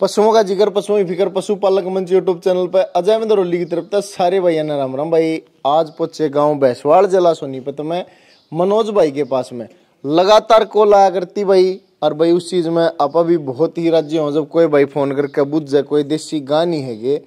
पशुओं का जिक्र पशुओं की फिक्र पशुपालक मंच यूट्यूब चैनल पर अजय मंदरौली ओली की तरफ से सारे भाई ने राम राम भाई आज पहुंचे गांव बैसवाड़ जिला सोनीपत में मनोज भाई के पास में लगातार कॉल आया करती भाई और भाई उस चीज़ में आप अभी बहुत ही राज्य हों जब कोई भाई फ़ोन करके बुझ जाए कोई देसी गाय नहीं है ये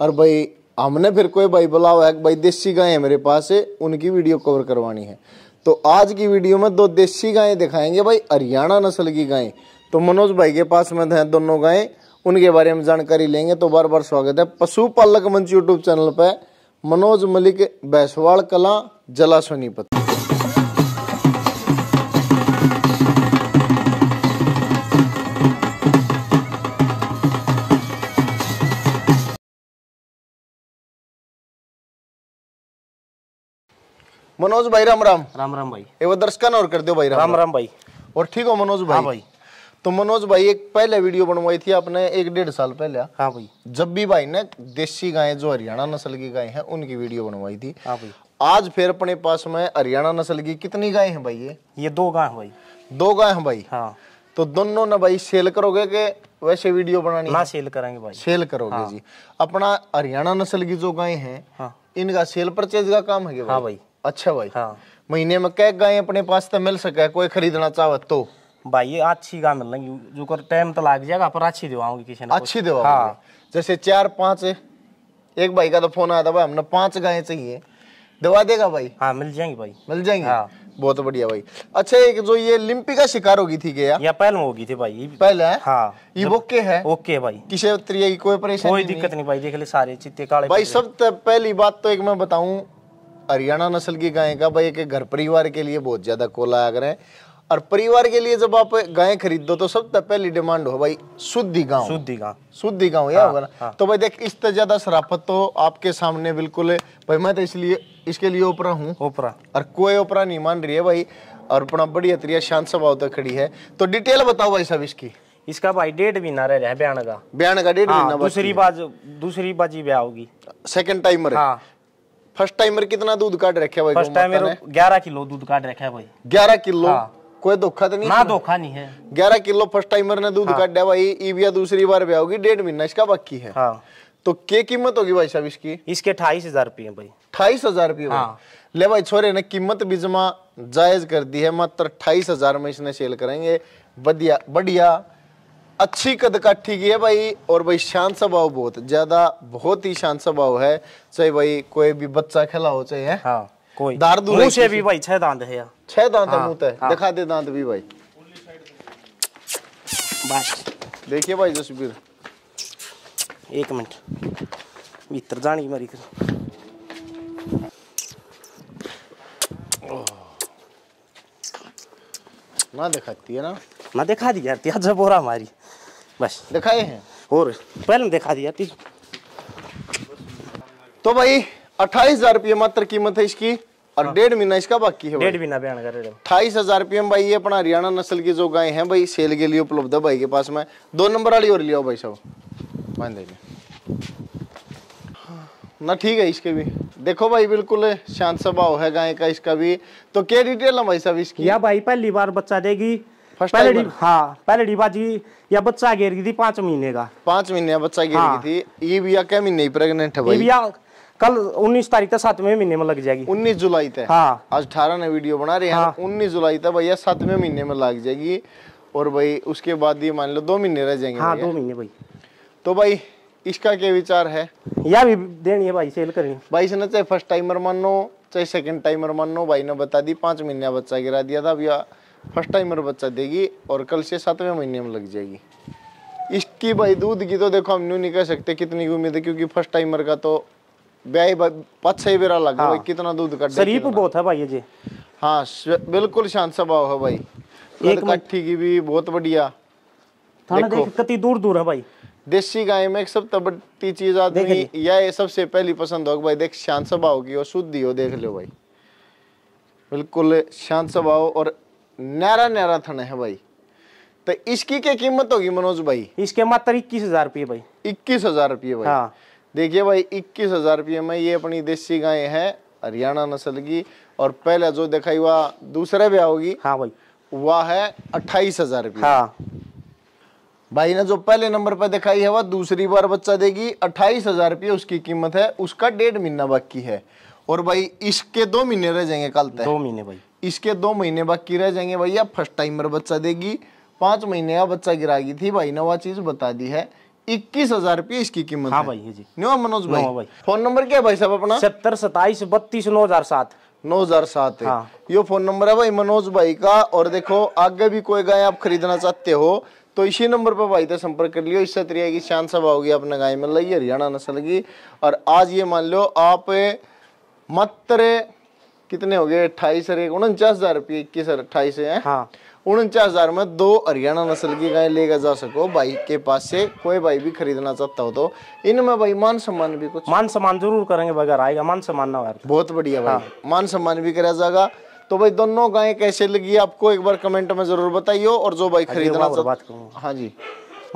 और भाई हमने फिर कोई भाई बुलाओ है भाई देसी गाय है मेरे पास है उनकी वीडियो कवर करवानी है तो आज की वीडियो में दो देसी गायें दिखाएंगे भाई हरियाणा नस्ल की गायें तो मनोज भाई के पास में हैं दोनों गायें उनके बारे में जानकारी लेंगे तो बार बार स्वागत है पशुपालक मंच यूट्यूब चैनल पर मनोज मलिक बैसवाड़ कला जला सोनीपत मनोज भाई राम राम राम राम भाई एवं दर्शकान और कर दो भाई राम राम, राम भाई और ठीक हो मनोज भाई हाँ भाई तो मनोज भाई एक पहले वीडियो बनवाई थी आपने एक डेढ़ साल पहले हाँ भाई जब भी भाई ने देसी गाय जो हरियाणा नस्ल की गाय है उनकी वीडियो बनवाई थी हाँ भाई आज फिर अपने पास में हरियाणा नस्ल की कितनी गाय है भाई ये ये दो गाय भाई दो गाय है भाई हाँ तो दोनों ना भाई सेल करोगे के वैसे वीडियो बनानी ना सेल करेंगे भाई सेल करोगे हाँ। जी अपना हरियाणा नस्ल की जो गाय है हाँ। इनका सेल परचेज का काम है हाँ भाई? हाँ भाई अच्छा भाई हाँ महीने में क्या गाय अपने पास तो मिल सके कोई खरीदना चाहत तो भाई अच्छी गा मिल जो कर टाइम तो लग जाएगा पर अच्छी दिवाऊंगी किसी ने अच्छी दवा हाँ जैसे चार पाँच एक भाई का तो फोन आया था भाई हमने पाँच गायें चाहिए दवा देगा भाई हाँ मिल जाएंगी भाई मिल जाएंगी हाँ बहुत बढ़िया भाई अच्छा एक जो ये लिम्पी का शिकार होगी थी गया या पहल होगी थी भाई पहले है? हाँ ये ओके है ओके भाई किसी है कोई परेशानी कोई दिक्कत नहीं भाई देख ले सारे चित्ते काले भाई सब पहली बात तो एक मैं बताऊं हरियाणा नस्ल की गाय का भाई एक घर परिवार के लिए बहुत ज्यादा कोला आ रहे हैं और परिवार के लिए जब आप गाय खरीदो तो सबसे पहली डिमांड हो भाई शुद्धि गांव शुद्धि गांव शुद्धि गांव या हाँ, होगा ना हाँ। तो भाई देख इस तरह ज्यादा शराफत तो आपके सामने बिल्कुल है भाई मैं तो इसलिए इसके लिए ओपरा हूँ ओपरा और कोई ओपरा नहीं मान रही है भाई और अपना बढ़िया तरिया शांत स्वभाव तक तो खड़ी है तो डिटेल बताओ भाई सब इसकी इसका भाई डेढ़ महीना रह रहा बयान का बयान का डेट महीना हाँ, दूसरी बाज दूसरी बाजी ब्याह होगी सेकंड टाइमर हाँ फर्स्ट टाइमर कितना दूध काट रखे भाई फर्स्ट टाइमर ग्यारह किलो दूध काट रखा है भाई ग्यारह किलो हाँ। कोई धोखा तो नहीं ना धोखा नहीं है ग्यारह किलो फर्स्ट टाइमर ने दूध हाँ। काटा भाई ईविया दूसरी बार ब्याह होगी डेढ़ महीना इसका बाकी है हाँ। तो क्या कीमत होगी भाई साहब इसकी इसके अठाईस हजार रुपये भाई अठाईस हजार रुपये हाँ। ले भाई छोरे ने कीमत बिजमा जायज कर दी है मात्र अट्ठाईस हजार में इसने सेल करेंगे बढ़िया बढ़िया अच्छी कद काठी की है भाई और भाई शांत स्वभाव बहुत ज्यादा बहुत ही शांत स्वभाव है चाहे भाई कोई भी बच्चा खेला हो चाहे हाँ। कोई दार मुंह से भी भाई छह दांत है यार छह दांत है हाँ, मुंह हाँ। दिखा दे दांत भी भाई बस देखिए भाई जसबीर एक मिनट भीतर जाने की मारी ना दिखाती है ना ना दिखा दी यार त्याज बोरा हमारी बस दिखाए हैं और पहले दिखा दिया तो भाई अट्ठाईस हजार रुपये मात्र कीमत है इसकी और हाँ। डेढ़ महीना इसका बाकी है डेढ़ महीना बयान कर अट्ठाईस हजार रुपये में भाई ये अपना हरियाणा नस्ल की जो गाय है भाई सेल के लिए उपलब्ध है भाई के पास में दो नंबर वाली और लिया भाई साहब बांध देंगे ना ठीक है इसके भी देखो भाई बिल्कुल शांत स्वभाव है गाय का इसका भी तो क्या डिटेल है भाई साहब इसकी या भाई पहली बार बच्चा देगी पहले हाँ पहले डिबाजी या बच्चा घेर गई थी पांच महीने का पांच महीने बच्चा घेर गई हाँ। थी ये भी क्या महीने प्रेगनेंट है भाई कल 19 तारीख तक सातवें महीने में लग जाएगी 19 जुलाई तक हाँ आज अठारह ने वीडियो बना रहे हैं हाँ। 19 जुलाई तक भैया सातवें महीने में लग जाएगी और भाई उसके बाद ये मान लो दो महीने रह जाएंगे हाँ दो महीने भाई तो भाई इसका क्या विचार है या भी देनी है भाई सेल करनी भाई से ना चाहे फर्स्ट टाइमर मान लो चाहे सेकंड टाइमर मान लो भाई ने बता दी पांच महीने बच्चा गिरा दिया था भैया फर्स्ट टाइमर बच्चा देगी और कल से सातवें महीने में लग जाएगी इसकी भाई दूध की तो देखो हम न्यू नहीं कह सकते कितनी उम्मीद है क्योंकि फर्स्ट टाइमर का तो बे पाछे ही बेरा लग हाँ। कितना दूध कट शरीफ बहुत है भाई जी हाँ बिल्कुल शांत स्वभाव है भाई एक कट्ठी की भी बहुत बढ़िया कितनी दूर दूर है भाई देसी गाय में एक सब तबटी चीज आदमी यह सबसे पहली पसंद होगी भाई देख शांत स्वभाव की हो शुद्धि हो देख लो भाई बिल्कुल शांत स्वभाव और नारा नारा थन है भाई तो इसकी क्या कीमत होगी मनोज भाई इसके मात्र इक्कीस हजार रुपये भाई इक्कीस हजार रुपये भाई हाँ। देखिए भाई इक्कीस हज़ार रुपये में ये अपनी देसी गाय है हरियाणा नस्ल की और पहले जो दिखाई हुआ दूसरे ब्याह होगी हाँ भाई वह है अट्ठाईस हज़ार रुपये हाँ भाई ने जो पहले नंबर पर दिखाई है वह दूसरी बार बच्चा देगी अट्ठाईस हज़ार रुपये उसकी कीमत है उसका डेढ़ महीना बाकी है और भाई इसके दो महीने रह जाएंगे कल तक दो महीने भाई इसके दो महीने बाकी रह जाएंगे भैया फर्स्ट टाइमर बच्चा देगी पांच महीने का बच्चा गिरा गई थी भाई ने वह चीज़ बता दी है इक्कीस हजार रुपये इसकी कीमत हाँ भाई जी नो मनोज भाई भाई फोन नंबर क्या है भाई साहब अपना सत्तर सताइस बत्तीस नौ हजार सात नौ हजार सात है हाँ। यो फोन नंबर है भाई मनोज भाई का और देखो आगे भी कोई गाय आप खरीदना चाहते हो तो इसी नंबर पर भाई तो संपर्क कर लियो इससे त्रिया की शान सभा होगी अपने गाय में लगी हरियाणा नस्ल की और आज ये मान लो आप मात्र कितने हो गए अट्ठाईस उनचास हजार रुपये इक्कीस अट्ठाईस है हाँ। उनचास हज़ार में दो हरियाणा नस्ल की गाय लेकर जा सको भाई के पास से कोई भाई भी खरीदना चाहता हो तो इनमें भाई मान सम्मान भी कुछ मान सम्मान जरूर करेंगे बगैर आएगा मान सम्मान ना तो। बहुत बढ़िया भाई हाँ। मान सम्मान भी करा जाएगा तो भाई दोनों गायें कैसे लगी आपको एक बार कमेंट में जरूर बताइयो और जो भाई हाँ खरीदना चाहता हाँ जी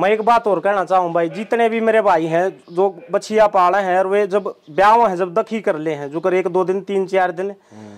मैं एक बात और कहना चाहूँ भाई जितने भी मेरे भाई हैं जो बछिया पाड़े हैं और वे जब ब्याह हैं जब दखी कर ले हैं जो कर एक दो दिन तीन चार दिन हम्म।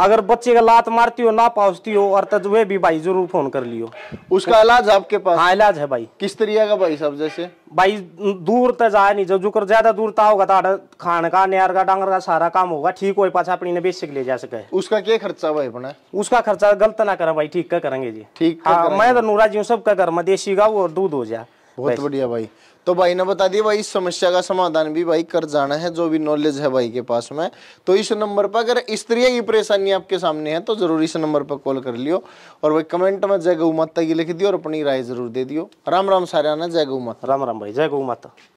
अगर बच्चे का लात मारती हो ना पहुँचती हो और तजुए भी भाई जरूर फोन कर लियो उसका इलाज आपके पास हाँ इलाज है भाई किस तरीके का भाई साहब जैसे भाई दूर तक जाए नहीं जब जुकर ज्यादा दूर ता होगा तो खान का नहर का डांगर का सारा काम होगा ठीक हो पाचा अपनी ने बेच सक ले जा सके उसका क्या खर्चा भाई अपना उसका खर्चा गलत ना करें भाई ठीक का करेंगे जी ठीक हाँ, मैं तो नूरा जी हूँ सबका घर में देसी गाऊ और दूध हो जाए बहुत बढ़िया भाई तो भाई ने बता दिया भाई इस समस्या का समाधान भी भाई कर जाना है जो भी नॉलेज है भाई के पास में तो इस नंबर पर अगर इस तरह की परेशानी आपके सामने है तो जरूर इस नंबर पर कॉल कर लियो और भाई कमेंट में जय गौ माता की लिख दियो और अपनी राय जरूर दे दियो राम राम सारे आना जय गौ माता राम राम भाई जय गौ माता